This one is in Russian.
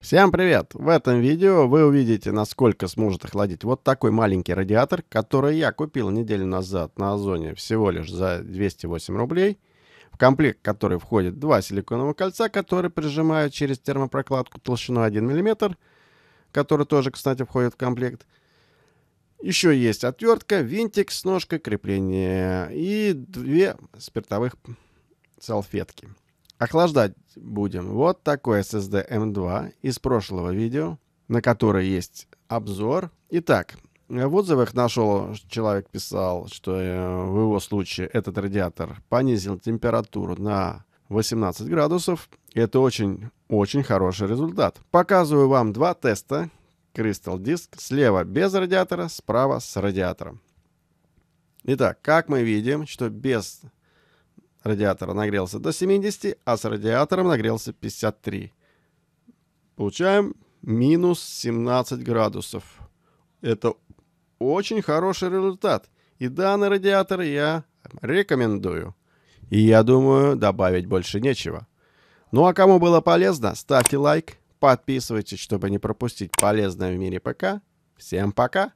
Всем привет! В этом видео вы увидите, насколько сможет охладить вот такой маленький радиатор, который я купил неделю назад на Озоне всего лишь за 208 рублей, в комплект который входит два силиконовых кольца, которые прижимают через термопрокладку толщиной 1 мм, который тоже, кстати, входит в комплект. Еще есть отвертка, винтик с ножкой крепления и две спиртовых салфетки. Охлаждать будем вот такой SSD M2 из прошлого видео, на который есть обзор. Итак, в отзывах нашел, человек писал, что э, в его случае этот радиатор понизил температуру на 18 градусов. Это очень-очень хороший результат. Показываю вам два теста. Crystal Disk слева без радиатора, справа с радиатором. Итак, как мы видим, что без радиатора нагрелся до 70, а с радиатором нагрелся 53. Получаем минус 17 градусов. Это очень хороший результат. И данный радиатор я рекомендую. И я думаю, добавить больше нечего. Ну а кому было полезно, ставьте лайк, подписывайтесь, чтобы не пропустить полезное в мире ПК. Всем пока!